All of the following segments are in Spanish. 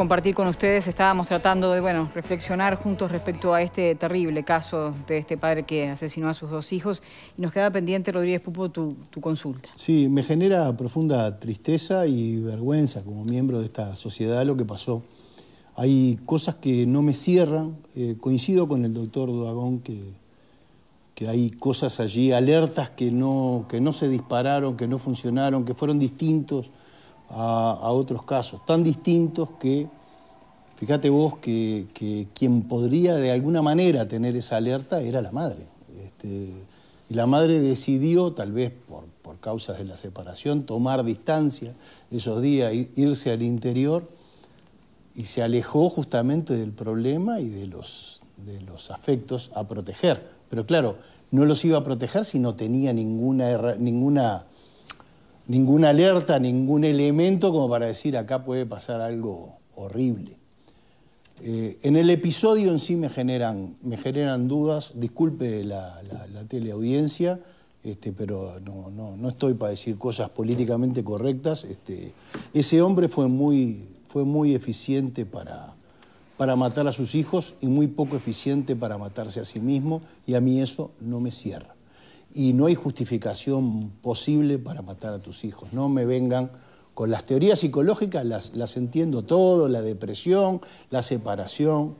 compartir con ustedes. Estábamos tratando de, bueno, reflexionar juntos respecto a este terrible caso de este padre que asesinó a sus dos hijos. Y nos queda pendiente, Rodríguez Pupo, tu, consulta. Sí, me genera profunda tristeza y vergüenza como miembro de esta sociedad lo que pasó. Hay cosas que no me cierran. Eh, coincido con el doctor Duagón que, que hay cosas allí, alertas que no, que no se dispararon, que no funcionaron, que fueron distintos a, otros casos, tan distintos que, fíjate vos, que, quien podría de alguna manera tener esa alerta era la madre. Este, y la madre decidió, tal vez por, por causas de la separación, tomar distancia esos días, irse al interior y se alejó justamente del problema y de los, de los afectos a proteger. Pero claro, no los iba a proteger si no tenía ninguna, ninguna ninguna alerta, ningún elemento como para decir acá puede pasar algo horrible. Eh, en el episodio en sí me generan, me generan dudas, disculpe la, teleaudiencia, este, pero no, no, no, estoy para decir cosas políticamente correctas. Este, ese hombre fue muy, fue muy eficiente para, para matar a sus hijos y muy poco eficiente para matarse a sí mismo y a mí eso no me cierra y no hay justificación posible para matar a tus hijos. No me vengan con las teorías psicológicas, las, las entiendo todo, la depresión, la separación,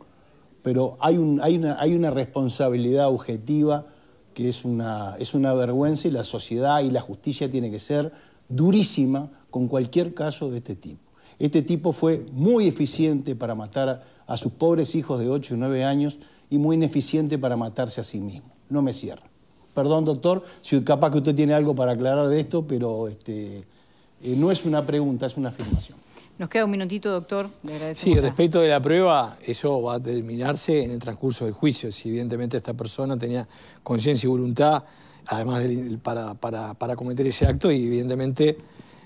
pero hay, un, hay, una, hay una responsabilidad objetiva que es una, es una vergüenza y la sociedad y la justicia tiene que ser durísima con cualquier caso de este tipo. Este tipo fue muy eficiente para matar a, sus pobres hijos de 8 y 9 años y muy ineficiente para matarse a sí mismo. No me cierra perdón doctor, si capaz que usted tiene algo para aclarar de esto, pero este, eh, no es una pregunta, es una afirmación. Nos queda un minutito, doctor. sí, respecto de la prueba, eso va a terminarse en el transcurso del juicio. Si evidentemente esta persona tenía conciencia y voluntad, además para, cometer ese acto, y evidentemente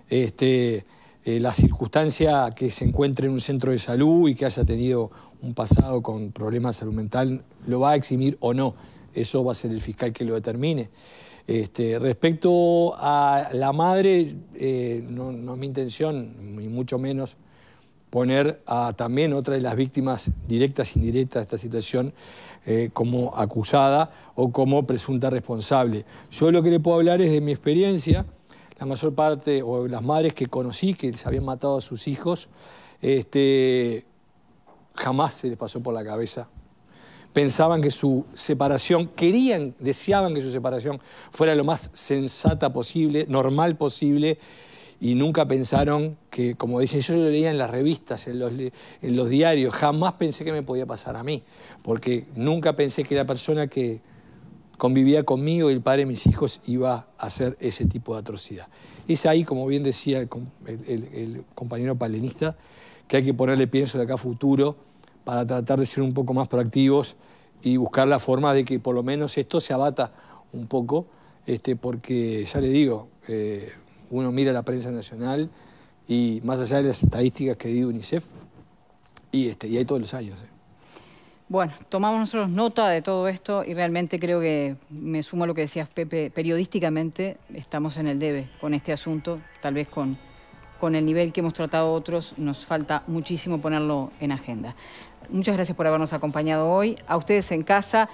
este, eh, la circunstancia que se encuentre en un centro de salud y que haya tenido un pasado con problemas de salud mental, lo va a eximir o no. Eso va a ser el fiscal que lo determine. Este, respecto a la madre, eh, no, es mi intención, ni mucho menos, poner a también otra de las víctimas directas e indirectas de esta situación eh, como acusada o como presunta responsable. Yo lo que le puedo hablar es de mi experiencia. La mayor parte, o las madres que conocí, que les habían matado a sus hijos, este, jamás se les pasó por la cabeza pensaban que su separación, querían, deseaban que su separación fuera lo más sensata posible, normal posible, y nunca pensaron que, como dicen, yo lo leía en las revistas, en los, diarios, jamás pensé que me podía pasar a mí, porque nunca pensé que la persona que convivía conmigo y el padre de mis hijos iba a hacer ese tipo de atrocidad. Es ahí, como bien decía el, el compañero palenista, que hay que ponerle pienso de acá a futuro para tratar de ser un poco más proactivos y buscar la forma de que por lo menos esto se abata un poco, este, porque ya le digo, eh, uno mira la prensa nacional y más allá de las estadísticas que dio UNICEF, y, este, y hay todos los años. Eh. Bueno, tomamos nosotros nota de todo esto y realmente creo que me sumo a lo que decías, Pepe, periodísticamente estamos en el debe con este asunto, tal vez con, con el nivel que hemos tratado otros, nos falta muchísimo ponerlo en agenda. Muchas gracias por habernos acompañado hoy. A ustedes en casa,